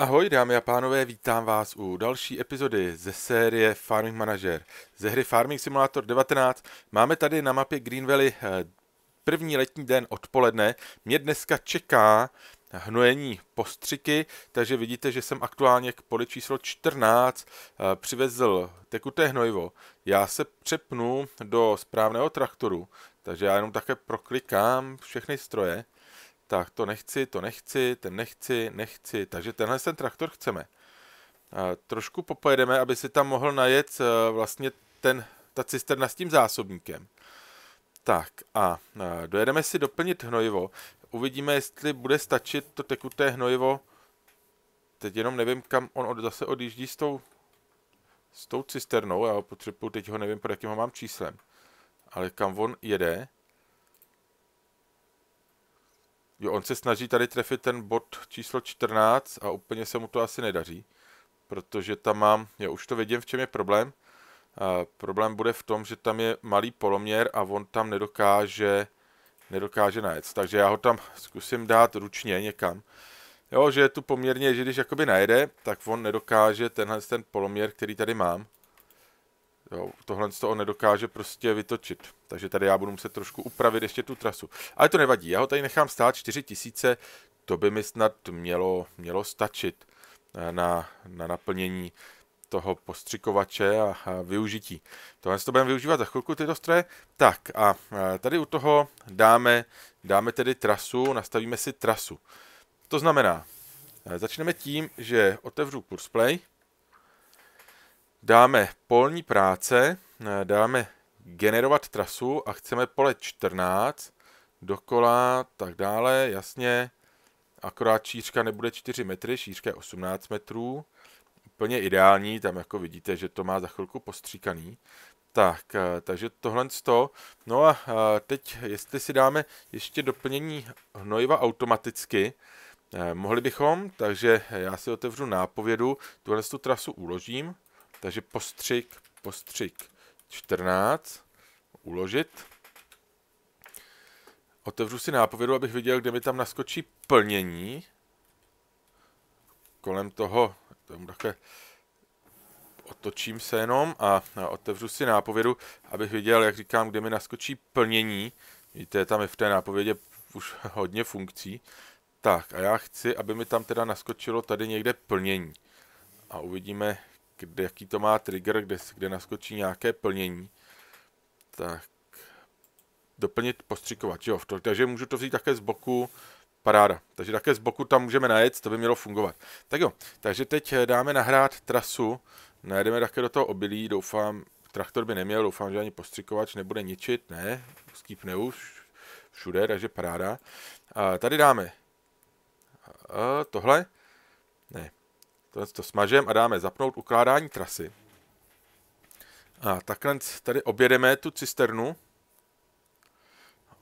Ahoj dámy a pánové, vítám vás u další epizody ze série Farming Manager. Ze hry Farming Simulator 19 máme tady na mapě Green Valley eh, první letní den odpoledne. Mě dneska čeká hnojení postřiky, takže vidíte, že jsem aktuálně k poli číslo 14 eh, přivezl tekuté hnojivo. Já se přepnu do správného traktoru, takže já jenom také proklikám všechny stroje tak to nechci, to nechci, ten nechci, nechci, takže tenhle ten traktor chceme. A trošku popojedeme, aby si tam mohl najet eh, vlastně ten, ta cisterna s tím zásobníkem. Tak a eh, dojedeme si doplnit hnojivo. Uvidíme, jestli bude stačit to tekuté hnojivo. Teď jenom nevím, kam on od, zase odjíždí s tou, s tou cisternou. Já ho potřebuji, teď ho nevím, pro jakým ho mám číslem. Ale kam on jede, Jo, on se snaží tady trefit ten bod číslo 14 a úplně se mu to asi nedaří, protože tam mám, jo, už to vidím, v čem je problém. A problém bude v tom, že tam je malý poloměr a on tam nedokáže, nedokáže najet. Takže já ho tam zkusím dát ručně někam. Jo, že je tu poměrně, že když jakoby najede, tak on nedokáže tenhle ten poloměr, který tady mám, Jo, tohle z on nedokáže prostě vytočit. Takže tady já budu muset trošku upravit ještě tu trasu. Ale to nevadí, já ho tady nechám stát 4000, to by mi snad mělo, mělo stačit eh, na, na naplnění toho postřikovače a, a využití. Tohle to budeme využívat za chvilku, tyto stroje. Tak a eh, tady u toho dáme, dáme tedy trasu, nastavíme si trasu. To znamená, eh, začneme tím, že otevřu play dáme polní práce, dáme generovat trasu a chceme pole 14, dokola, tak dále, jasně, akorát šířka nebude 4 metry, šířka je 18 metrů, úplně ideální, tam jako vidíte, že to má za chvilku postříkaný. Tak, eh, takže tohle toho. No a eh, teď, jestli si dáme ještě doplnění hnojiva automaticky, eh, mohli bychom, takže já si otevřu nápovědu, tuhle tu trasu uložím, takže postřik, postřik 14, uložit. Otevřu si nápovědu, abych viděl, kde mi tam naskočí plnění. Kolem toho, tam také otočím se jenom a otevřu si nápovědu, abych viděl, jak říkám, kde mi naskočí plnění. Víte, tam je v té nápovědě už hodně funkcí. Tak a já chci, aby mi tam teda naskočilo tady někde plnění. A uvidíme, kde, jaký to má trigger, kde, kde naskočí nějaké plnění, tak doplnit postřikovat, jo, to, takže můžu to vzít také z boku, paráda, takže také z boku tam můžeme najet, to by mělo fungovat. Tak jo, takže teď eh, dáme nahrát trasu, najedeme také do toho obilí, doufám, traktor by neměl, doufám, že ani postřikovač nebude ničit, ne, skýpne už všude, takže paráda. A tady dáme a tohle, ne, Tohle to smažeme a dáme zapnout ukládání trasy. A takhle tady objedeme tu cisternu.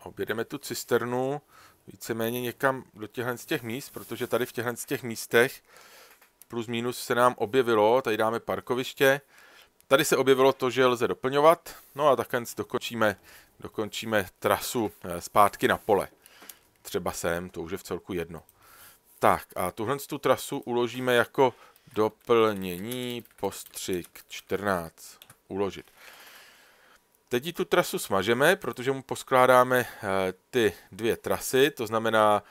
Objedeme tu cisternu víceméně někam do těchhle z těch míst, protože tady v těchhle z těch místech plus minus se nám objevilo, tady dáme parkoviště, Tady se objevilo to, že lze doplňovat, no a takhle dokončíme, dokončíme trasu eh, zpátky na pole. Třeba sem, to už je v celku jedno. Tak a tuhle tu trasu uložíme jako doplnění postřik 14. Uložit. Teď tu trasu smažeme, protože mu poskládáme eh, ty dvě trasy, to znamená,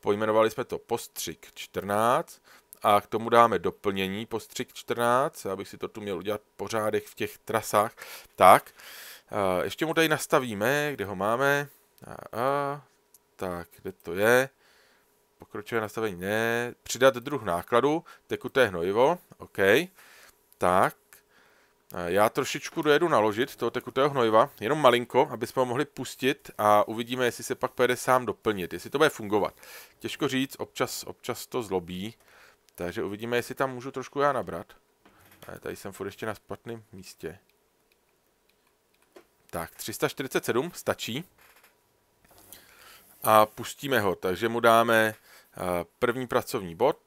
pojmenovali jsme to postřik 14 a k tomu dáme doplnění postřik 14, abych si to tu měl udělat pořádek v těch trasách. Tak, eh, ještě mu tady nastavíme, kde ho máme. A, a, tak, kde to je? pokročilé nastavení ne, přidat druh nákladu, tekuté hnojivo, OK, tak, já trošičku dojedu naložit toho tekutého hnojiva, jenom malinko, aby jsme ho mohli pustit a uvidíme, jestli se pak pojede sám doplnit, jestli to bude fungovat. Těžko říct, občas, občas to zlobí, takže uvidíme, jestli tam můžu trošku já nabrat. Ne, tady jsem furt ještě na spatném místě. Tak, 347 stačí. A pustíme ho, takže mu dáme První pracovní bod.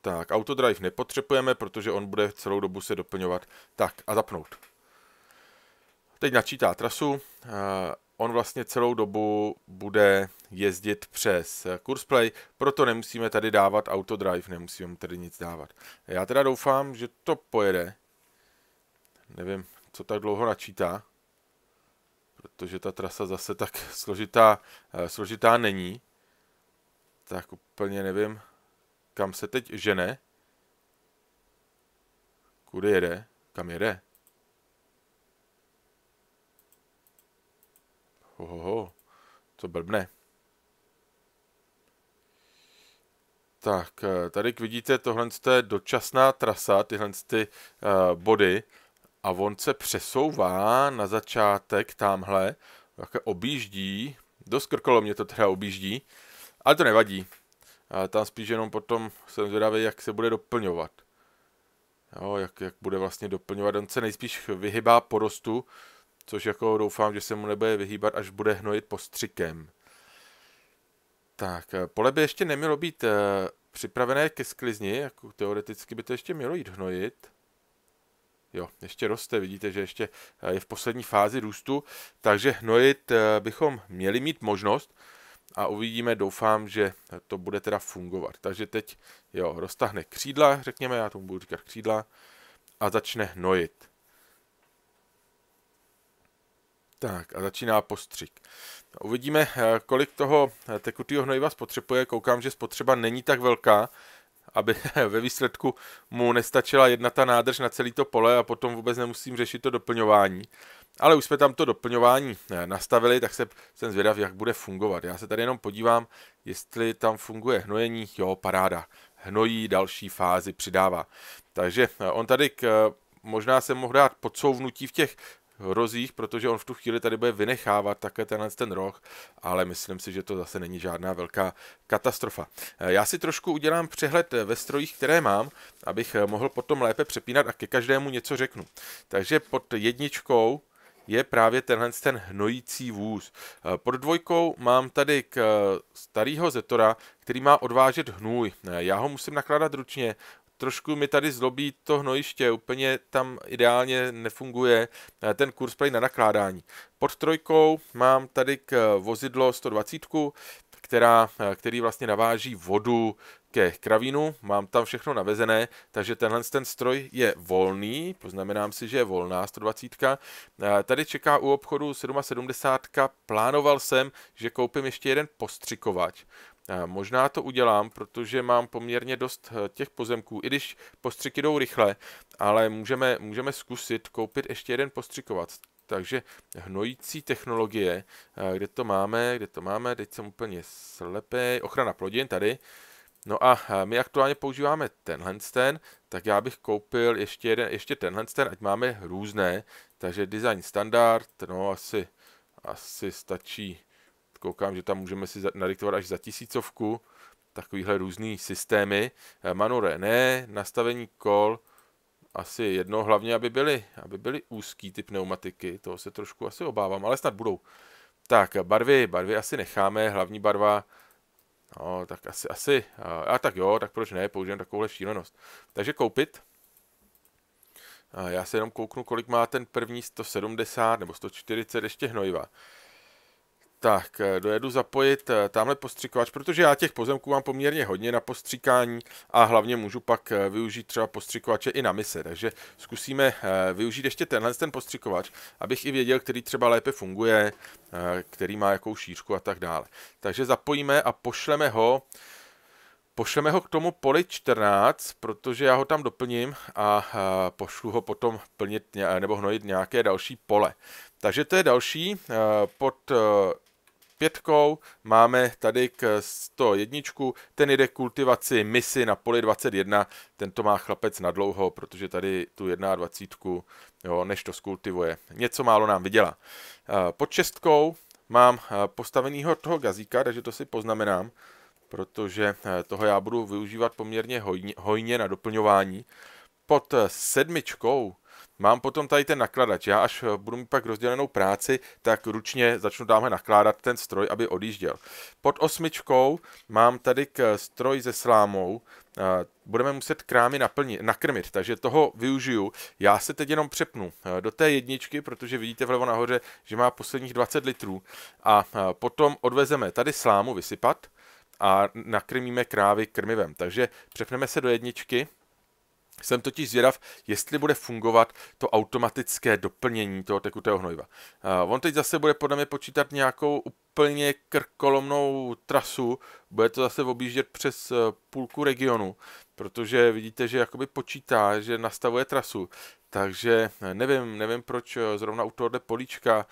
Tak, autodrive nepotřebujeme, protože on bude celou dobu se doplňovat. Tak, a zapnout. Teď načítá trasu. Eh, on vlastně celou dobu bude jezdit přes eh, Kursplay, proto nemusíme tady dávat autodrive, nemusíme mu tady nic dávat. Já teda doufám, že to pojede. Nevím, co tak dlouho načítá, protože ta trasa zase tak složitá, eh, složitá není. Tak úplně nevím, kam se teď žene. Kudy jede? Kam jede? Hohoho, co blbne. Tak, eh, tady vidíte, tohle je dočasná trasa, tyhle ty uh, body. A on se přesouvá na začátek tamhle, také objíždí, dost krkolo mě to teda objíždí, ale to nevadí. A tam spíš jenom potom jsem zvědavý, jak se bude doplňovat. Jo, jak, jak bude vlastně doplňovat. On se nejspíš vyhybá porostu, což jako doufám, že se mu nebude vyhýbat, až bude hnojit postřikem. Tak, eh, pole by ještě nemělo být e, připravené ke sklizni, jako teoreticky by to ještě mělo jít hnojit. Jo, ještě roste, vidíte, že ještě eh, je v poslední fázi růstu, takže hnojit bychom měli mít možnost a uvidíme, doufám, že to bude teda fungovat. Takže teď jo, roztahne křídla, řekněme, já tomu budu říkat křídla, a začne hnojit. Tak a začíná postřik. No, uvidíme, eh, kolik toho eh, tekutého hnojiva spotřebuje. Koukám, že spotřeba není tak velká, aby ve výsledku mu nestačila jedna ta nádrž na celý to pole a potom vůbec nemusím řešit to doplňování. Ale už jsme tam to doplňování eh, nastavili, tak se, jsem zvědav, jak bude fungovat. Já se tady jenom podívám, jestli tam funguje hnojení. Jo, paráda. Hnojí další fázi přidává. Takže eh, on tady k, eh, možná se mohl dát podsouvnutí v těch rozích, protože on v tu chvíli tady bude vynechávat také tenhle ten roh, ale myslím si, že to zase není žádná velká katastrofa. Já si trošku udělám přehled ve strojích, které mám, abych mohl potom lépe přepínat a ke každému něco řeknu. Takže pod jedničkou je právě tenhle ten hnojící vůz. Eh, pod dvojkou mám tady k eh, starého Zetora, který má odvážet hnůj. Eh, já ho musím nakládat ručně, trošku mi tady zlobí to hnojiště, úplně tam ideálně nefunguje ten kurz na nakládání. Pod trojkou mám tady k vozidlo 120, která, který vlastně naváží vodu ke kravínu, mám tam všechno navezené, takže tenhle ten stroj je volný, poznamenám si, že je volná 120. Eh, tady čeká u obchodu 770. Plánoval jsem, že koupím ještě jeden postřikovač. Eh, možná to udělám, protože mám poměrně dost eh, těch pozemků, i když postřiky jdou rychle, ale můžeme, můžeme zkusit koupit ještě jeden postřikovač. Takže hnojící technologie, kde to máme, kde to máme, teď jsem úplně slepý, ochrana plodin tady, No a eh, my aktuálně používáme tenhle ten, tak já bych koupil ještě, jeden, ještě tenhle ten, ať máme různé, takže design standard, no asi, asi stačí, koukám, že tam můžeme si nadiktovat až za tisícovku, takovýhle různý systémy, eh, manure ne, nastavení kol, asi jedno, hlavně aby byly, aby byly úzký ty pneumatiky, toho se trošku asi obávám, ale snad budou. Tak, barvy, barvy asi necháme, hlavní barva No, tak asi, asi, a tak jo, tak proč ne, použijeme takovouhle šílenost. Takže koupit. Já se jenom kouknu, kolik má ten první 170 nebo 140 ještě hnojiva. Tak, eh, dojedu zapojit eh, tamhle postřikovač, protože já těch pozemků mám poměrně hodně na postříkání a hlavně můžu pak eh, využít třeba postřikovače i na mise, takže zkusíme využít ještě tenhle ten postřikovač, abych i věděl, který třeba lépe funguje, který má jakou šířku a tak dále. Takže zapojíme a pošleme ho Pošleme ho k tomu poli 14, protože já ho tam doplním a pošlu ho potom plnit nebo hnojit nějaké další pole. Takže to je další pod pětkou, máme tady k 101, ten jde kultivaci misi na poli 21, tento má chlapec na dlouho, protože tady tu 21, jo, než to skultivuje, něco málo nám vydělá. Pod čestkou mám postavenýho toho gazíka, takže to si poznamenám, protože toho já budu využívat poměrně hojně, hojně na doplňování. Pod sedmičkou Mám potom tady ten nakladač. Já až eh, budu mít pak rozdělenou práci, tak ručně začnu dáme nakládat ten stroj, aby odjížděl. Pod osmičkou mám tady k eh, stroj se slámou. Eh, budeme muset krámy naplnit, nakrmit, takže toho využiju. Já se teď jenom přepnu do té jedničky, protože vidíte vlevo nahoře, že má posledních 20 litrů. A potom odvezeme tady slámu vysypat a nakrmíme krávy krmivem. Takže přepneme se do jedničky, jsem totiž zvědav, jestli bude fungovat to automatické doplnění toho tekutého hnojiva. Eh, on teď zase bude podle mě počítat nějakou úplně krkolomnou trasu, bude to zase objíždět přes eh, půlku regionu, protože vidíte, že jakoby počítá, že nastavuje trasu. Takže eh, nevím, nevím, proč zrovna u tohohle políčka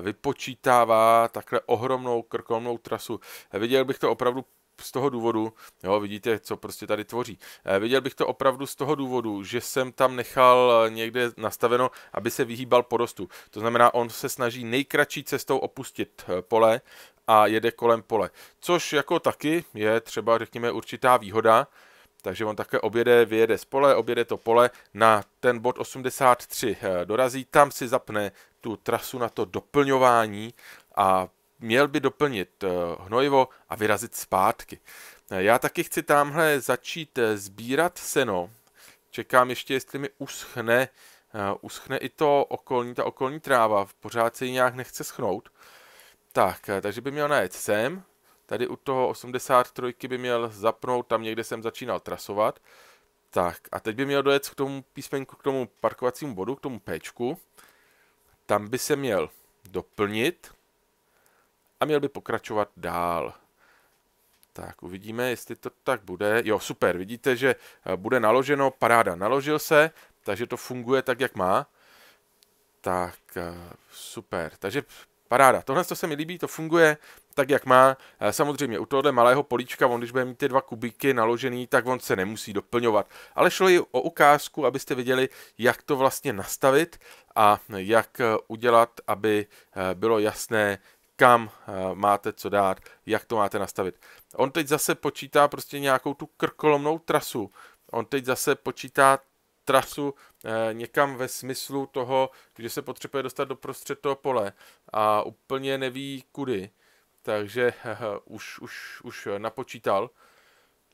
vypočítává takhle ohromnou krkolomnou trasu. Viděl bych to opravdu z toho důvodu, jo, vidíte, co prostě tady tvoří. E, viděl bych to opravdu z toho důvodu, že jsem tam nechal eh, někde nastaveno, aby se vyhýbal porostu. To znamená, on se snaží nejkratší cestou opustit eh, pole a jede kolem pole. Což jako taky je třeba, řekněme, určitá výhoda, takže on také objede, vyjede z pole, objede to pole, na ten bod 83 dorazí, tam si zapne tu trasu na to doplňování a měl by doplnit eh, hnojivo a vyrazit zpátky. Eh, já taky chci tamhle začít eh, sbírat seno. Čekám ještě, jestli mi uschne, uschne i to okolní, ta okolní tráva. Pořád se ji nějak nechce schnout. Tak, takže by měl najet sem. Tady u toho 83 by měl zapnout, tam někde jsem začínal trasovat. Tak, a teď by měl dojet k tomu písmenku, k tomu parkovacímu bodu, k tomu Pčku. Tam by se měl doplnit a měl by pokračovat dál. Tak uvidíme, jestli to tak bude. Jo, super, vidíte, že eh, bude naloženo, paráda, naložil se, takže to funguje tak, jak má. Tak, eh, super, takže paráda, tohle to se mi líbí, to funguje tak, jak má. Eh, samozřejmě u tohle malého políčka, on když bude mít ty dva kubíky naložený, tak on se nemusí doplňovat. Ale šlo i o ukázku, abyste viděli, jak to vlastně nastavit a jak udělat, aby bylo jasné, kam eh, máte co dát, jak to máte nastavit. On teď zase počítá prostě nějakou tu krkolomnou trasu. On teď zase počítá trasu eh, někam ve smyslu toho, že se potřebuje dostat do prostřed toho pole a úplně neví kudy. Takže eh, už, už, už napočítal.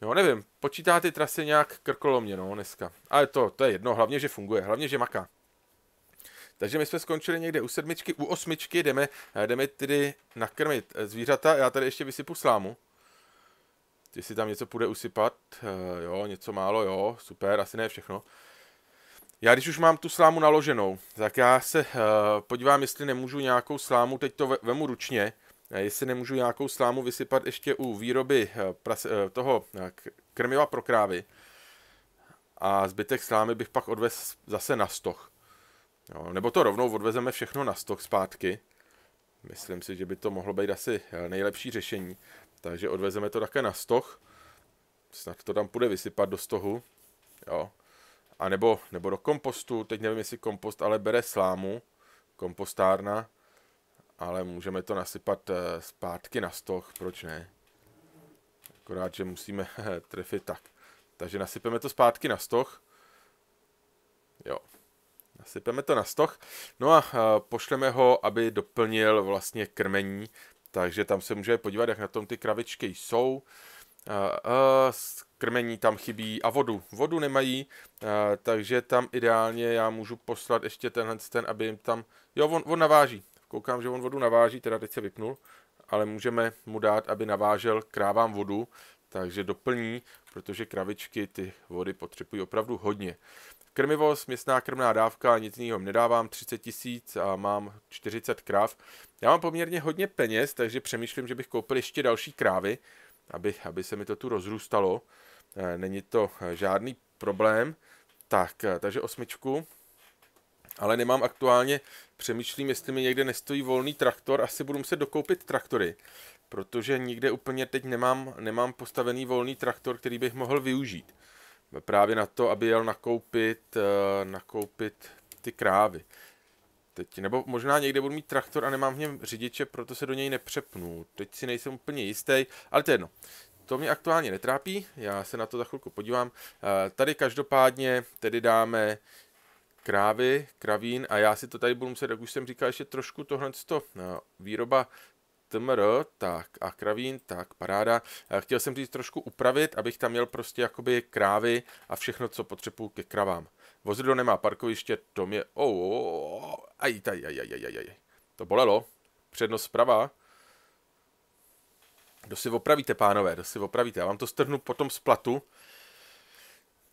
Jo, nevím, počítá ty trasy nějak krkolomně, no, dneska. Ale to, to je jedno, hlavně, že funguje, hlavně, že maká. Takže my jsme skončili někde u sedmičky, u osmičky, jdeme, eh, jdeme tedy nakrmit eh, zvířata. Já tady ještě vysypu slámu. Jestli tam něco půjde usypat, eh, jo, něco málo, jo, super, asi ne všechno. Já když už mám tu slámu naloženou, tak já se uh, podívám, jestli nemůžu nějakou slámu, teď to vemu ručně, jestli nemůžu nějakou slámu vysypat ještě u výroby prase, toho krmiva pro krávy. A zbytek slámy bych pak odvez zase na stoch. Jo, nebo to rovnou odvezeme všechno na stok zpátky. Myslím si, že by to mohlo být asi eh, nejlepší řešení. Takže odvezeme to také na stoch. Snad to tam půjde vysypat do stohu. Jo. A nebo, nebo do kompostu. Teď nevím, jestli kompost ale bere slámu. Kompostárna. Ale můžeme to nasypat eh, zpátky na stoch. Proč ne? Akorát, že musíme eh, trefit tak. Takže nasypeme to zpátky na stoch. Jo, sypeme to na stoch, no a eh, pošleme ho, aby doplnil vlastně krmení, takže tam se můžeme podívat, jak na tom ty kravičky jsou. Krmení tam chybí a vodu. Vodu nemají, takže tam ideálně já můžu poslat ještě tenhle ten, aby jim tam... Jo, on, on naváží. Koukám, že on vodu naváží, teda teď se vypnul, ale můžeme mu dát, aby navážel krávám vodu, takže doplní, protože kravičky ty vody potřebují opravdu hodně. Krmivo, směsná krmná dávka, nic jiného nedávám, 30 tisíc a mám 40 krav. Já mám poměrně hodně peněz, takže přemýšlím, že bych koupil ještě další krávy, aby, aby se mi to tu rozrůstalo. Eh, není to eh, žádný problém. Tak, eh, takže osmičku. Ale nemám aktuálně, přemýšlím, jestli mi někde nestojí volný traktor, asi budu muset dokoupit traktory, protože nikde úplně teď nemám, nemám postavený volný traktor, který bych mohl využít právě na to, aby jel nakoupit, eh, nakoupit ty krávy. Teď, nebo možná někde budu mít traktor a nemám v něm řidiče, proto se do něj nepřepnu. Teď si nejsem úplně jistý, ale to je jedno. To mě aktuálně netrápí, já se na to za chvilku podívám. Eh, tady každopádně tedy dáme krávy, kravín a já si to tady budu muset, jak už jsem říkal, ještě trošku tohle to eh, výroba tmr, tak a kravín, tak paráda. Eh, chtěl jsem říct trošku upravit, abych tam měl prostě jakoby krávy a všechno, co potřebuju ke kravám. Vozidlo nemá parkoviště, to mě... Oh, oh, oh, aj, aj, aj, aj, aj, aj. To bolelo. Přednost zprava. Kdo si opravíte, pánové, kdo si opravíte. Já vám to strhnu potom z platu.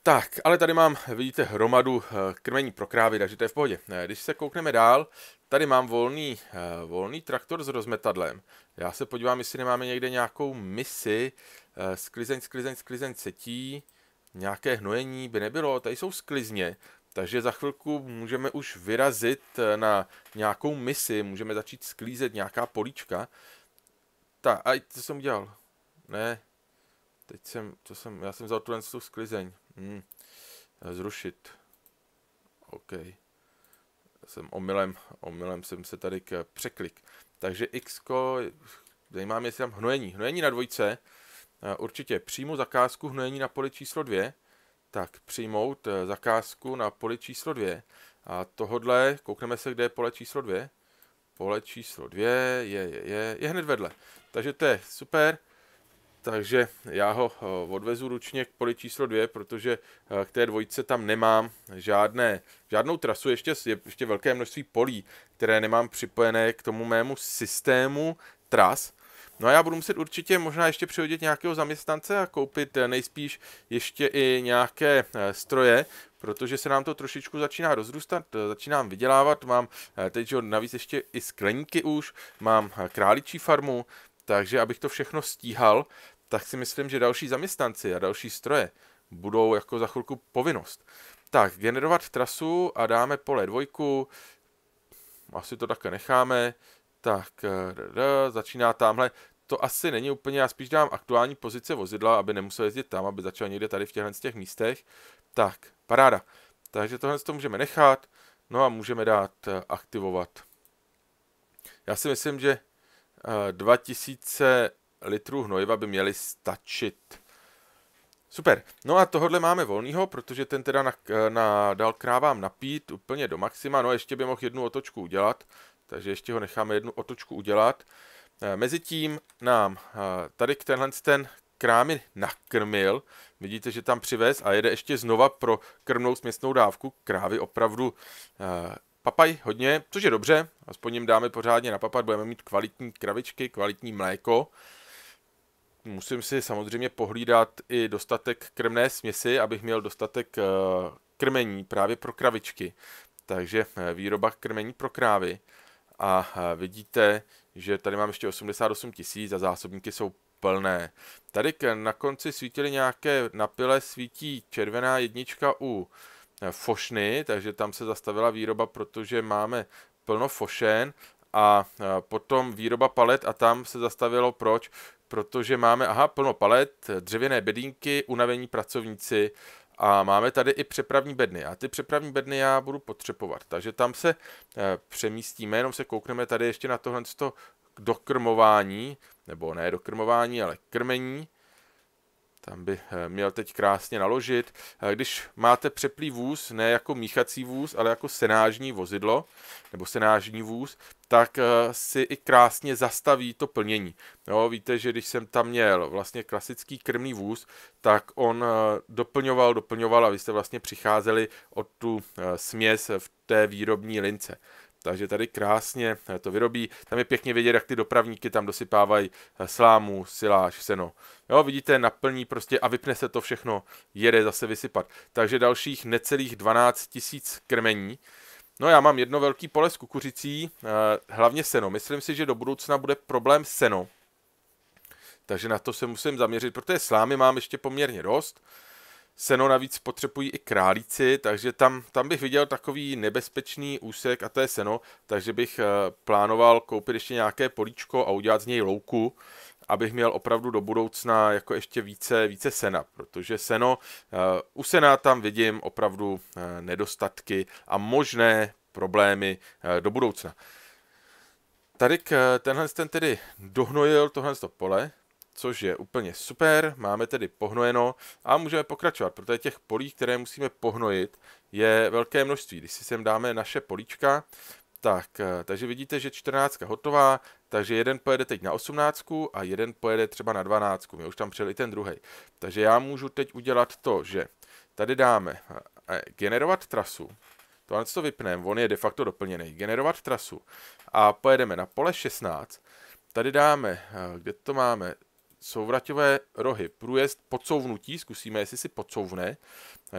Tak, ale tady mám, vidíte, hromadu eh, krmení pro krávy, takže to je v pohodě. Eh, když se koukneme dál, tady mám volný, eh, volný traktor s rozmetadlem. Já se podívám, jestli nemáme někde nějakou misi. Sklizeň, sklizeň, sklizeň setí. Nějaké hnojení by nebylo, tady jsou sklizně. Takže za chvilku můžeme už vyrazit na nějakou misi, můžeme začít sklízet nějaká políčka. Tak, a co jsem udělal? Ne, teď jsem, co jsem, já jsem vzal tu sklizeň. Hmm. Zrušit. OK. Jsem omylem, omylem jsem se tady k překlik. Takže X, zajímá mě, jestli tam hnojení. Hnojení na dvojce. Eh, určitě přijmu zakázku hnojení na poli číslo dvě. Tak přijmout eh, zakázku na poli číslo dvě. A tohodle, koukneme se, kde je pole číslo dvě. Pole číslo dvě je, je, je, je hned vedle. Takže to je super takže já ho eh, odvezu ručně k poli číslo dvě, protože eh, k té dvojce tam nemám žádné, žádnou trasu, ještě, ještě velké množství polí, které nemám připojené k tomu mému systému tras, No a já budu muset určitě možná ještě přihodit nějakého zaměstnance a koupit eh, nejspíš ještě i nějaké stroje, protože se nám to trošičku začíná rozrůstat, začínám vydělávat, mám teď navíc ještě i skleníky už, mám králičí farmu, takže abych to všechno stíhal, tak si myslím, že další zaměstnanci a další stroje budou jako za chvilku povinnost. Tak, generovat trasu a dáme pole dvojku, asi to také necháme, tak eh, začíná tamhle, to asi není úplně, já spíš dám aktuální pozice vozidla, aby nemusel jezdit tam, aby začal někde tady v z těch místech. Tak, paráda. Takže tohle to můžeme nechat, no a můžeme dát eh, aktivovat. Já si myslím, že 2000 eh, litrů hnojiva by měly stačit. Super. No a tohle máme volného, protože ten teda na, na, dal krávám napít úplně do maxima. No ještě by mohl jednu otočku udělat, takže ještě ho necháme jednu otočku udělat. Eh, mezitím nám eh, tady tenhle ten krámy nakrmil. Vidíte, že tam přivez a jede ještě znova pro krmnou směsnou dávku. Krávy opravdu eh, papaj hodně, což je dobře. Aspoň jim dáme pořádně papat, budeme mít kvalitní kravičky, kvalitní mléko musím si samozřejmě pohlídat i dostatek krmné směsi, abych měl dostatek eh, krmení právě pro kravičky. Takže eh, výroba krmení pro krávy. A eh, vidíte, že tady mám ještě 88 tisíc a zásobníky jsou plné. Tady na konci svítily nějaké, napile, svítí červená jednička u fošny, takže tam se zastavila výroba, protože máme plno fošen a potom výroba palet a tam se zastavilo proč? protože máme, aha, plno palet, dřevěné bedínky, unavení pracovníci a máme tady i přepravní bedny. A ty přepravní bedny já budu potřebovat, takže tam se eh, přemístíme, jenom se koukneme tady ještě na tohle dokrmování, nebo ne dokrmování, ale krmení tam by eh, měl teď krásně naložit. Eh, když máte přeplý vůz, ne jako míchací vůz, ale jako senážní vozidlo, nebo senážní vůz, tak eh, si i krásně zastaví to plnění. Jo, víte, že když jsem tam měl vlastně klasický krmný vůz, tak on doplňoval, doplňoval a vy jste vlastně přicházeli od tu směs v té výrobní lince. Takže tady krásně eh, to vyrobí. Tam je pěkně vidět, jak ty dopravníky tam dosypávají eh, slámu, siláž, seno. Jo, vidíte, naplní prostě a vypne se to všechno, jede zase vysypat. Takže dalších necelých 12 tisíc krmení. No já mám jedno velký pole s kukuřicí, eh, hlavně seno. Myslím si, že do budoucna bude problém seno. Takže na to se musím zaměřit, protože slámy mám ještě poměrně dost. Seno navíc potřebují i králíci, takže tam, tam bych viděl takový nebezpečný úsek a to je seno, takže bych eh, plánoval koupit ještě nějaké políčko a udělat z něj louku, abych měl opravdu do budoucna jako ještě více, více sena, protože seno, eh, u sena tam vidím opravdu eh, nedostatky a možné problémy do budoucna. Tady tenhle ten tedy dohnojil tohle pole, což je úplně super, máme tedy pohnojeno a můžeme pokračovat, protože těch polí, které musíme pohnojit, je velké množství. Když si sem dáme naše políčka, tak, eh, takže vidíte, že 14 hotová, takže jeden pojede teď na 18 a jeden pojede třeba na 12. My už tam přijeli i ten druhý. Takže já můžu teď udělat to, že tady dáme eh, eh, generovat trasu, tohle to vypneme, on je de facto doplněný, generovat trasu a pojedeme na pole 16, tady dáme, kde to máme, souvraťové rohy, průjezd podsouvnutí, zkusíme, jestli si podsouvne,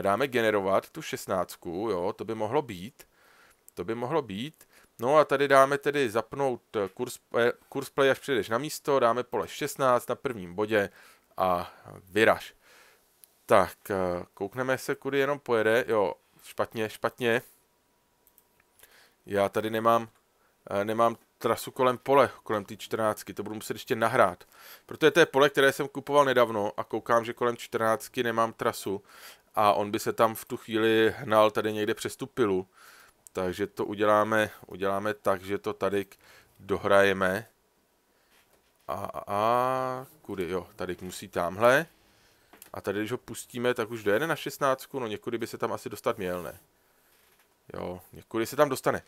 dáme generovat tu šestnáctku, jo, to by mohlo být, to by mohlo být, no a tady dáme tedy zapnout eh, kurz, eh, kurz play, až přijdeš na místo, dáme pole 16 na prvním bodě a vyraž. Tak, eh, koukneme se, kudy jenom pojede, jo, špatně, špatně, já tady nemám Eh, nemám trasu kolem pole, kolem té 14, to budu muset ještě nahrát. Protože to je pole, které jsem kupoval nedávno a koukám, že kolem 14 nemám trasu a on by se tam v tu chvíli hnal tady někde přes tu pilu. Takže to uděláme, uděláme tak, že to tady dohrajeme. A, a, a kudy, jo, tady musí tamhle. A tady, když ho pustíme, tak už dojede na 16, no někudy by se tam asi dostat měl, ne? Jo, někudy se tam dostane.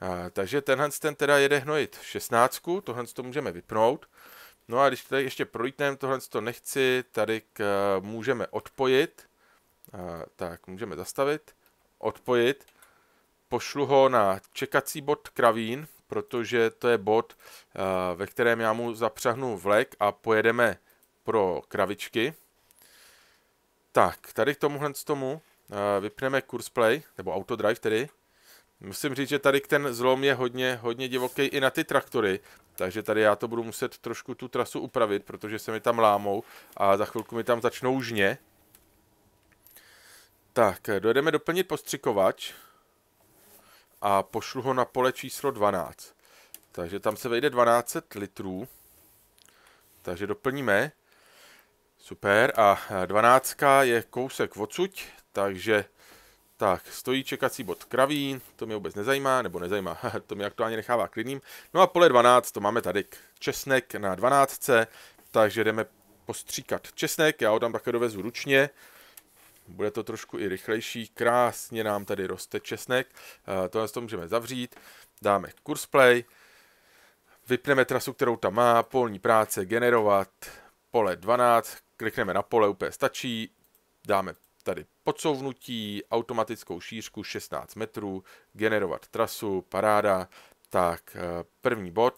A, takže tenhle ten teda jede hnojit 16, tohle to můžeme vypnout. No a když tady ještě prolítneme, tohle to nechci, tady k, můžeme odpojit. A, tak, můžeme zastavit, odpojit. Pošlu ho na čekací bod Kravín, protože to je bod, a, ve kterém já mu zapřahnu vlek a pojedeme pro kravičky. Tak, tady k tomuhle tomu Eh, vypneme Play, nebo Autodrive tedy. Musím říct, že tady ten zlom je hodně, hodně divoký i na ty traktory, takže tady já to budu muset trošku tu trasu upravit, protože se mi tam lámou a za chvilku mi tam začnou žně. Tak, eh, dojedeme doplnit postřikovač a pošlu ho na pole číslo 12. Takže tam se vejde 12 litrů. Takže doplníme. Super. A 12 eh, je kousek odsuť, takže tak, stojí čekací bod kravín, to mě vůbec nezajímá, nebo nezajímá, to mě aktuálně nechává klidným. No a pole 12, to máme tady česnek na 12, takže jdeme postříkat česnek, já ho tam také dovezu ručně, bude to trošku i rychlejší, krásně nám tady roste česnek, eh, tohle to můžeme zavřít, dáme kurz play, vypneme trasu, kterou tam má, polní práce, generovat, pole 12, klikneme na pole, úplně stačí, dáme tady podsouvnutí, automatickou šířku 16 metrů, generovat trasu, paráda, tak eh, první bod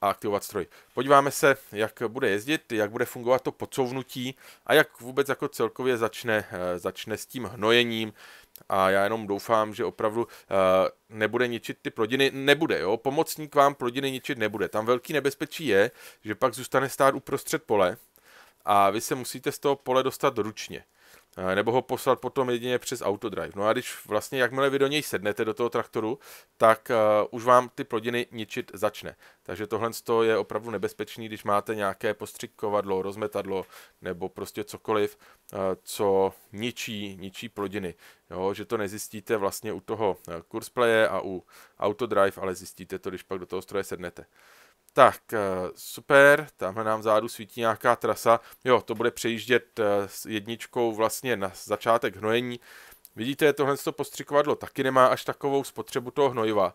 a aktivovat stroj. Podíváme se, jak bude jezdit, jak bude fungovat to podsouvnutí a jak vůbec jako celkově začne, eh, začne s tím hnojením, a já jenom doufám, že opravdu eh, nebude ničit ty plodiny. Nebude, jo, pomocník vám plodiny ničit nebude. Tam velký nebezpečí je, že pak zůstane stát uprostřed pole a vy se musíte z toho pole dostat ručně. Eh, nebo ho poslat potom jedině přes autodrive. No a když vlastně, jakmile vy do něj sednete, do toho traktoru, tak uh, už vám ty plodiny ničit začne. Takže tohle je opravdu nebezpečný, když máte nějaké postřikovadlo, rozmetadlo nebo prostě cokoliv, uh, co ničí, ničí plodiny. Jo, že to nezjistíte vlastně u toho kursplaye a u autodrive, ale zjistíte to, když pak do toho stroje sednete. Tak, eh, super, tamhle nám zádu svítí nějaká trasa. Jo, to bude přejíždět eh, s jedničkou vlastně na začátek hnojení. Vidíte, tohle to postřikovadlo taky nemá až takovou spotřebu toho hnojiva.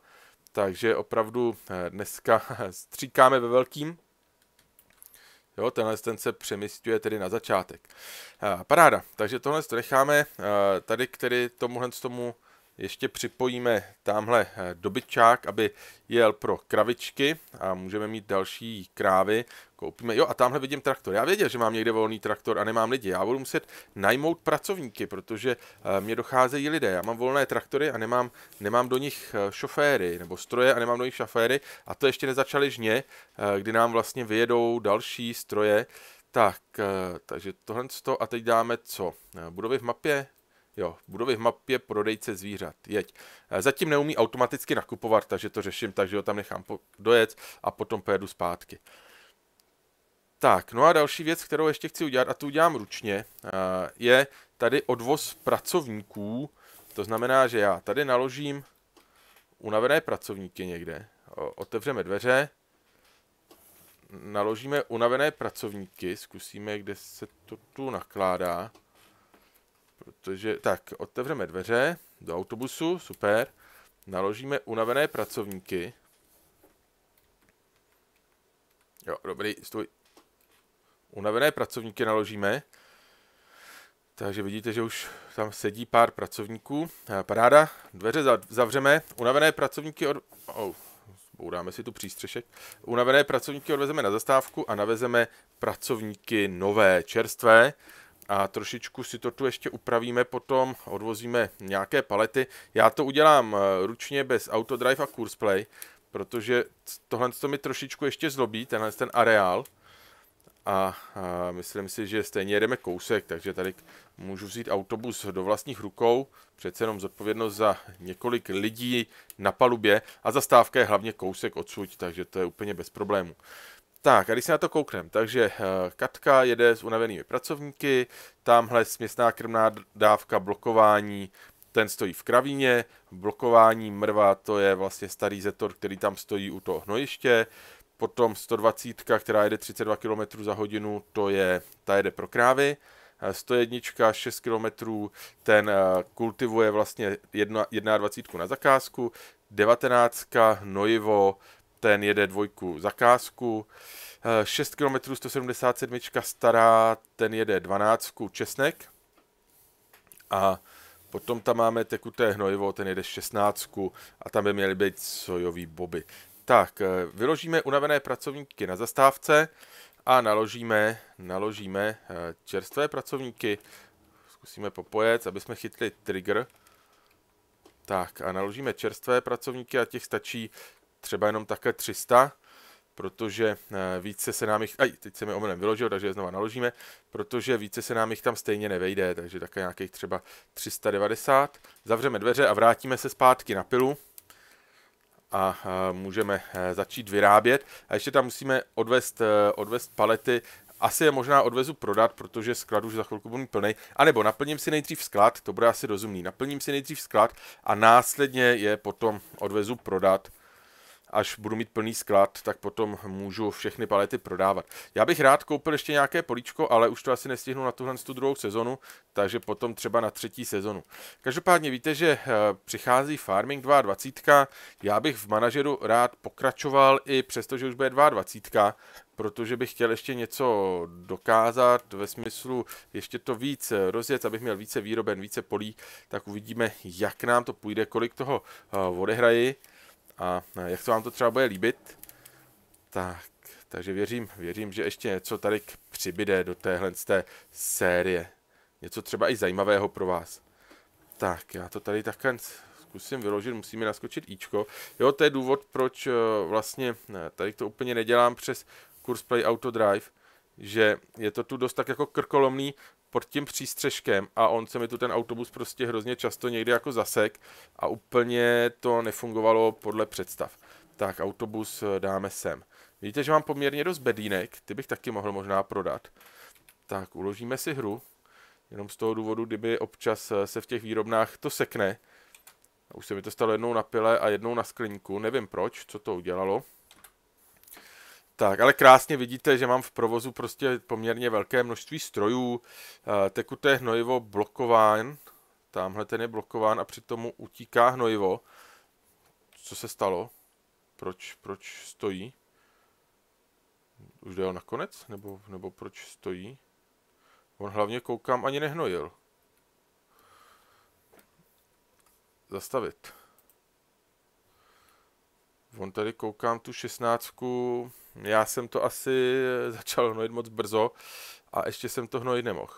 Takže opravdu eh, dneska stříkáme ve velkým. Jo, tenhle ten se přemysťuje tedy na začátek. Paráda, takže tohle to necháme tady, který tomuhle tomu ještě připojíme tamhle eh, dobyčák, aby jel pro kravičky a můžeme mít další krávy. Koupíme, jo a tamhle vidím traktor. Já věděl, že mám někde volný traktor a nemám lidi. Já budu muset najmout pracovníky, protože eh, mě docházejí lidé. Já mám volné traktory a nemám, nemám do nich eh, šoféry, nebo stroje a nemám do nich šoféry. A to ještě nezačali žně, kdy nám vlastně vyjedou další stroje. Tak, takže tohle to a teď dáme co? Budovy v mapě? Jo, budovy v mapě prodejce zvířat, jeď. E, zatím neumí automaticky nakupovat, takže to řeším takže ho tam nechám dojet a potom pojedu zpátky. Tak, no a další věc, kterou ještě chci udělat, a tu udělám ručně, e, je tady odvoz pracovníků. To znamená, že já tady naložím unavené pracovníky někde. Otevřeme dveře, naložíme unavené pracovníky, zkusíme, kde se to tu nakládá. Protože, tak, otevřeme dveře do autobusu, super. Naložíme unavené pracovníky. Jo, dobrý, stůj. Unavené pracovníky naložíme. Takže vidíte, že už tam sedí pár pracovníků. Eh, paráda, dveře zavřeme. Unavené pracovníky od... Oh, Boudáme si tu přístřešek. Unavené pracovníky odvezeme na zastávku a navezeme pracovníky nové, čerstvé a trošičku si to tu ještě upravíme, potom odvozíme nějaké palety. Já to udělám eh, ručně bez autodrive a kursplay, protože tohle to mi trošičku ještě zlobí, tenhle ten areál. A, a myslím si, že stejně jedeme kousek, takže tady můžu vzít autobus do vlastních rukou, přece jenom zodpovědnost za několik lidí na palubě a zastávka je hlavně kousek odsud, takže to je úplně bez problému. Tak, a když se na to koukneme, takže eh, Katka jede s unavenými pracovníky, tamhle směsná krmná dávka blokování, ten stojí v kravíně, blokování mrva, to je vlastně starý zetor, který tam stojí u toho hnojiště, potom 120, která jede 32 km za hodinu, to je, ta jede pro krávy, 101, 6 km, ten eh, kultivuje vlastně 21 na zakázku, 19 hnojivo, ten jede dvojku zakázku, 6 km 177 stará, ten jede 12 česnek a potom tam máme tekuté hnojivo, ten jede 16 a tam by měly být sojový boby. Tak, eh, vyložíme unavené pracovníky na zastávce a naložíme, naložíme eh, čerstvé pracovníky. Zkusíme popojet, aby jsme chytli trigger. Tak a naložíme čerstvé pracovníky a těch stačí třeba jenom takhle 300, protože eh, více se nám jich, aj, teď se mi omenem vyložil, takže je znova naložíme, protože více se nám jich tam stejně nevejde, takže také nějakých třeba 390. Zavřeme dveře a vrátíme se zpátky na pilu a eh, můžeme eh, začít vyrábět. A ještě tam musíme odvést, odvést palety asi je možná odvezu prodat, protože sklad už za chvilku bude plný. A nebo naplním si nejdřív sklad, to bude asi rozumný. Naplním si nejdřív sklad a následně je potom odvezu prodat až budu mít plný sklad, tak potom můžu všechny palety prodávat. Já bych rád koupil ještě nějaké políčko, ale už to asi nestihnu na tuhle tu druhou sezonu, takže potom třeba na třetí sezonu. Každopádně víte, že eh, přichází Farming 22, já bych v manažeru rád pokračoval i přesto, že už bude 22, protože bych chtěl ještě něco dokázat ve smyslu ještě to víc eh, rozjet, abych měl více výroben, více polí, tak uvidíme, jak nám to půjde, kolik toho eh, odehraji a e, jak se vám to třeba bude líbit. Tak, takže věřím, věřím, že ještě něco tady přibyde do téhle té série. Něco třeba i zajímavého pro vás. Tak, já to tady takhle zkusím vyložit, musíme naskočit ičko. Jo, to je důvod, proč e, vlastně e, tady to úplně nedělám přes Kursplay Auto Drive, že je to tu dost tak jako krkolomný, pod tím přístřežkem a on se mi tu ten autobus prostě hrozně často někdy jako zasek a úplně to nefungovalo podle představ. Tak autobus eh, dáme sem. Vidíte, že mám poměrně dost bedínek, ty bych taky mohl možná prodat. Tak uložíme si hru, jenom z toho důvodu, kdyby občas eh, se v těch výrobnách to sekne. Už se mi to stalo jednou na pile a jednou na skleníku, nevím proč, co to udělalo. Tak, ale krásně vidíte, že mám v provozu prostě poměrně velké množství strojů. Eh, tekuté hnojivo blokován, tamhle ten je blokován a přitom mu utíká hnojivo. Co se stalo? Proč, proč stojí? Už dojel na konec? Nebo, nebo proč stojí? On hlavně koukám ani nehnojil. Zastavit. On tady koukám tu šestnáctku... 16 já jsem to asi začal hnojit moc brzo a ještě jsem to hnojit nemohl.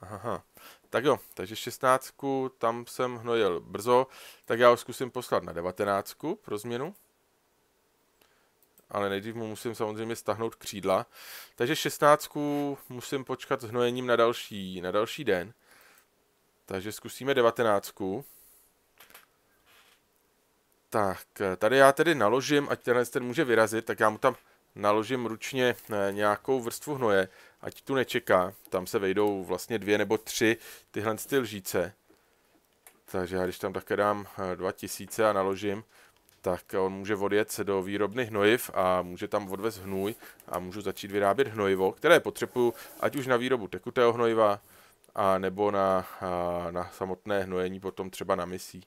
Aha. Tak jo, takže 16, tam jsem hnojil brzo, tak já ho zkusím poslat na 19 pro změnu. Ale nejdřív mu musím samozřejmě stahnout křídla. Takže 16 musím počkat s hnojením na další, na další den. Takže zkusíme 19. Tak, eh, tady já tedy naložím, ať tenhle ten může vyrazit, tak já mu tam naložím ručně eh, nějakou vrstvu hnoje, ať tu nečeká, tam se vejdou vlastně dvě nebo tři tyhle ty lžíce. Takže já když tam také dám 2000 eh, a naložím, tak on může odjet do výrobny hnojiv a může tam odvez hnůj a můžu začít vyrábět hnojivo, které potřebuju ať už na výrobu tekutého hnojiva, a nebo na, a, na samotné hnojení potom třeba na misí.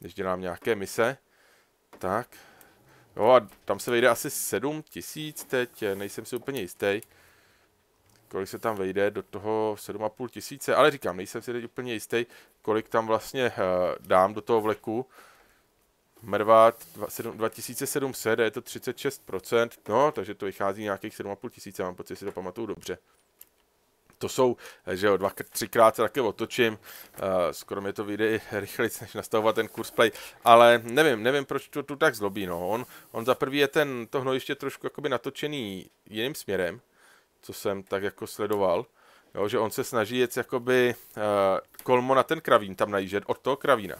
Když dělám nějaké mise, tak Jo a tam se vejde asi 7 tisíc teď, nejsem si úplně jistý. Kolik se tam vejde do toho 7,5 tisíce, ale říkám, nejsem si teď úplně jistý, kolik tam vlastně uh, dám do toho vleku. Mervat 2700, je to 36%, no, takže to vychází nějakých 7,5 tisíce, mám pocit, si to pamatuju dobře to jsou, že jo, dva, třikrát se taky otočím, uh, skoro mi to vyjde i rychleji, než nastavovat ten kurz play, ale nevím, nevím, proč to tu tak zlobí, no, on, on za prvý je ten, to hnojiště trošku jakoby natočený jiným směrem, co jsem tak jako sledoval, jo, že on se snaží jet jakoby uh, kolmo na ten kravín, tam najíždět od toho kravína,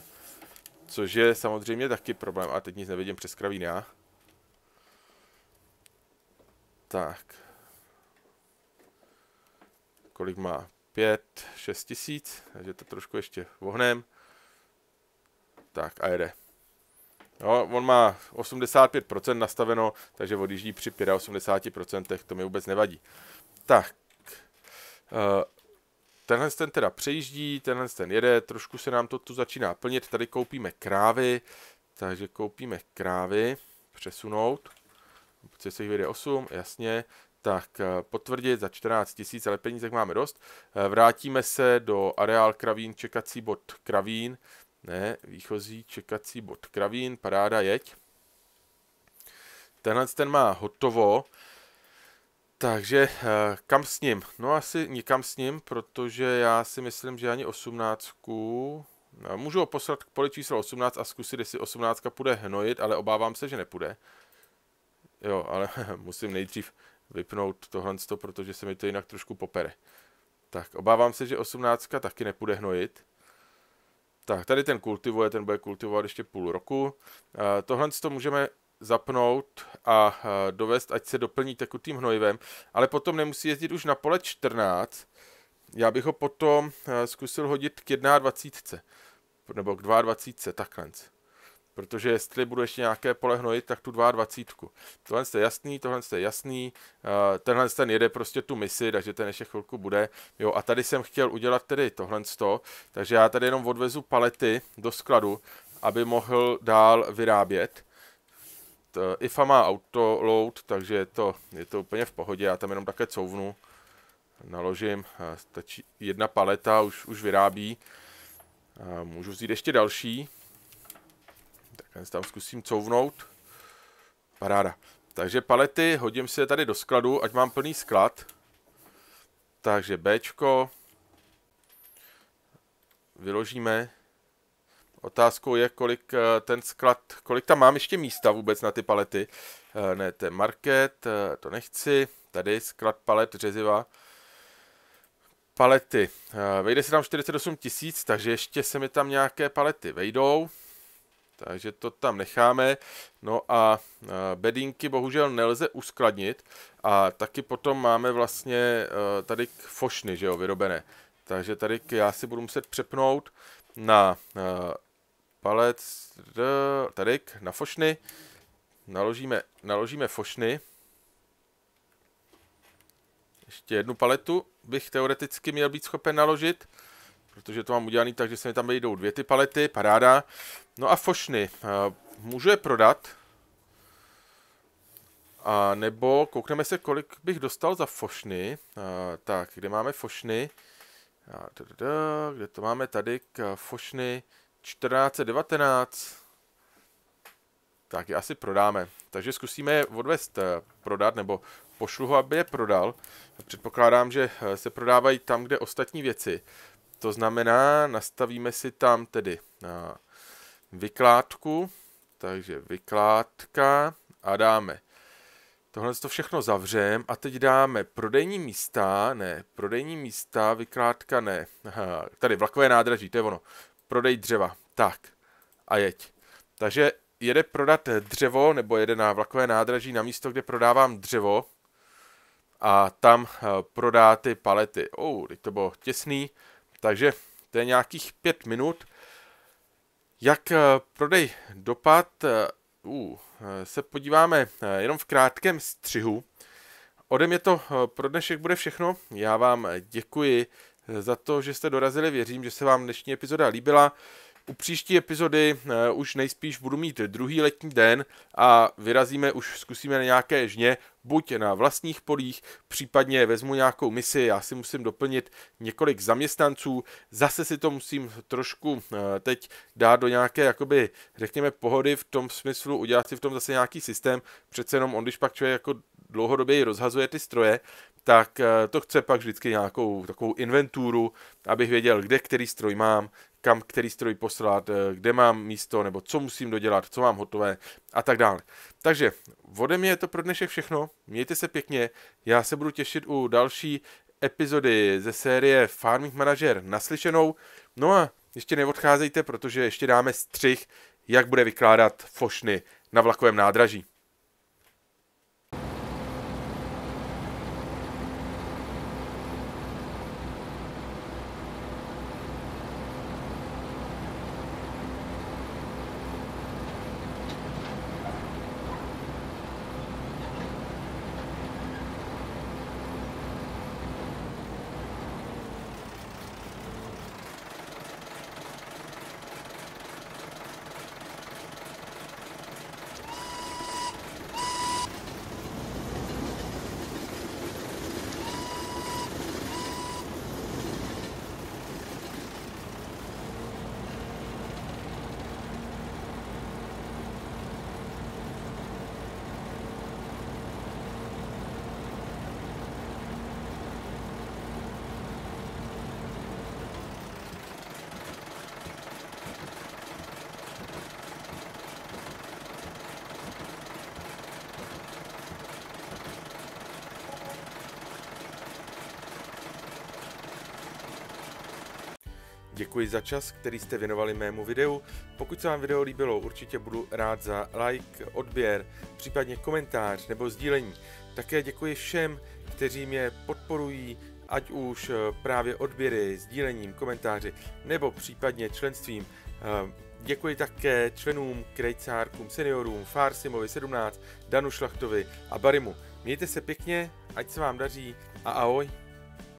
což je samozřejmě taky problém, a teď nic nevidím přes kravín já. Tak, kolik má? 5, 6 tisíc, takže to trošku ještě vohnem. Tak a jede. No, on má 85% nastaveno, takže odjíždí při 85%, to mi vůbec nevadí. Tak, eh, tenhle ten teda přejíždí, tenhle ten jede, trošku se nám to tu začíná plnit, tady koupíme krávy, takže koupíme krávy, přesunout, chce se jich vyjde 8, jasně, tak eh, potvrdit za 14 tisíc, ale penízek máme dost. Eh, vrátíme se do areál Kravín, čekací bod Kravín, ne, výchozí čekací bod Kravín, paráda, jeď. Tenhle ten má hotovo, takže eh, kam s ním? No asi nikam s ním, protože já si myslím, že ani 18 no, Můžu ho poslat k poli číslo 18 a zkusit, jestli 18 půjde hnojit, ale obávám se, že nepůjde. Jo, ale musím nejdřív vypnout tohle, protože se mi to jinak trošku popere. Tak, obávám se, že 18 taky nepůjde hnojit. Tak, tady ten kultivuje, ten bude kultivovat ještě půl roku. Eh, tohle to můžeme zapnout a eh, dovést, ať se doplní tekutým hnojivem, ale potom nemusí jezdit už na pole 14. Já bych ho potom eh, zkusil hodit k 21. Nebo k 22. Takhle. Protože jestli budu ještě nějaké pole hnojit, tak tu 22. Tohle je jasný, tohle je jasný, eh, tenhle ten jede prostě tu misi, takže ten ještě chvilku bude. Jo, a tady jsem chtěl udělat tedy tohle to, takže já tady jenom odvezu palety do skladu, aby mohl dál vyrábět. IFA má autoload, takže je to, je to úplně v pohodě, já tam jenom také couvnu, naložím, stačí eh, jedna paleta, už, už vyrábí. Eh, můžu vzít ještě další, já si tam zkusím couvnout. Paráda. Takže palety hodím si je tady do skladu, ať mám plný sklad. Takže Bčko. Vyložíme. Otázkou je, kolik eh, ten sklad, kolik tam mám ještě místa vůbec na ty palety. Eh, ne, ten market, eh, to nechci. Tady sklad palet řeziva. Palety. Vejde se tam 48 tisíc, takže ještě se mi tam nějaké palety vejdou. Takže to tam necháme. No a e, bedínky bohužel nelze uskladnit a taky potom máme vlastně e, tady fošny, že jo, vyrobené. Takže tady já si budu muset přepnout na e, palec, tady na fošny, naložíme, naložíme fošny, ještě jednu paletu bych teoreticky měl být schopen naložit, protože to mám udělaný tak, že se mi tam vejdou dvě ty palety, paráda. No a fošny, eh, můžu je prodat, a nebo koukneme se, kolik bych dostal za fošny. A, eh, tak, kde máme fošny? A, da, da, da, kde to máme tady? K, eh, fošny 1419. Tak je asi prodáme. Takže zkusíme je odvést prodat, nebo pošlu ho, aby je prodal. Předpokládám, že se prodávají tam, kde ostatní věci. To znamená, nastavíme si tam tedy na eh, vykládku, takže vykládka a dáme tohle to všechno zavřem a teď dáme prodejní místa, ne, prodejní místa, vykládka ne, tady vlakové nádraží, to je ono, prodej dřeva, tak a jeď. Takže jede prodat dřevo, nebo jede na vlakové nádraží na místo, kde prodávám dřevo a tam eh, prodá ty palety. Ou, teď to bylo těsný, takže to je nějakých pět minut. Jak eh, prodej dopad, uh, se podíváme jenom v krátkém střihu. Ode mě to pro dnešek bude všechno. Já vám děkuji za to, že jste dorazili. Věřím, že se vám dnešní epizoda líbila, u příští epizody uh, už nejspíš budu mít druhý letní den a vyrazíme, už zkusíme na nějaké žně, buď na vlastních polích, případně vezmu nějakou misi, já si musím doplnit několik zaměstnanců, zase si to musím trošku uh, teď dát do nějaké, jakoby, řekněme, pohody v tom smyslu, udělat si v tom zase nějaký systém, přece jenom on, když pak člověk jako dlouhodobě rozhazuje ty stroje, tak eh, to chce pak vždycky nějakou takovou inventuru, abych věděl, kde který stroj mám, kam který stroj poslat, eh, kde mám místo, nebo co musím dodělat, co mám hotové a tak dále. Takže ode mě je to pro dnešek všechno, mějte se pěkně, já se budu těšit u další epizody ze série Farming Manager naslyšenou. No a ještě neodcházejte, protože ještě dáme střih, jak bude vykládat fošny na vlakovém nádraží. Děkuji za čas, který jste věnovali mému videu. Pokud se vám video líbilo, určitě budu rád za like, odběr, případně komentář nebo sdílení. Také děkuji všem, kteří mě podporují, ať už eh, právě odběry, sdílením, komentáři nebo případně členstvím. Eh, děkuji také členům, krejcárkům, seniorům, Farsimovi 17, Danu Šlachtovi a Barimu. Mějte se pěkně, ať se vám daří a ahoj.